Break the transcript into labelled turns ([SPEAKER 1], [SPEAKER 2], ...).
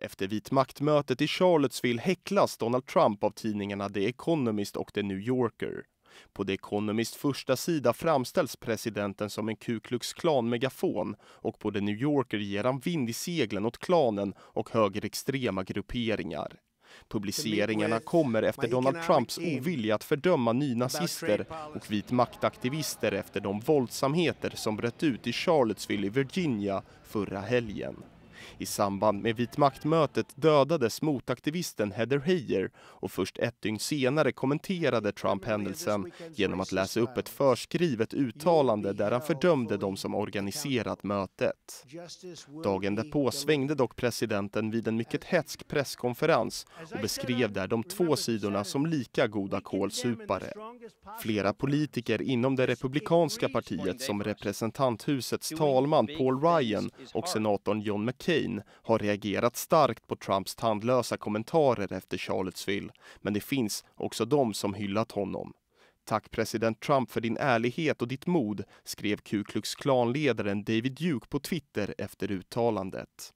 [SPEAKER 1] Efter vitmaktmötet i Charlottesville häcklas Donald Trump av tidningarna The Economist och The New Yorker. På The Economist första sida framställs presidenten som en Ku Klux Klan-megafon och på The New Yorker ger han vind i seglen åt klanen och högerextrema grupperingar. Publiceringarna kommer efter Donald Trumps ovilja att fördöma nynazister och vit maktaktivister efter de våldsamheter som bröt ut i Charlottesville i Virginia förra helgen. I samband med vitmaktmötet dödades motaktivisten Heather Heyer och först ett dygn senare kommenterade Trump händelsen genom att läsa upp ett förskrivet uttalande där han fördömde de som organiserat mötet. Dagen därpå svängde dock presidenten vid en mycket hätsk presskonferens och beskrev um, där de två sidorna som lika goda kolsupare. Flera politiker inom det republikanska partiet som representanthusets talman Paul Ryan och senatorn John McCain McCain har reagerat starkt på Trumps tandlösa kommentarer efter Charlottesville, men det finns också de som hyllat honom. Tack president Trump för din ärlighet och ditt mod, skrev Ku Klux Klan-ledaren David Duke på Twitter efter uttalandet.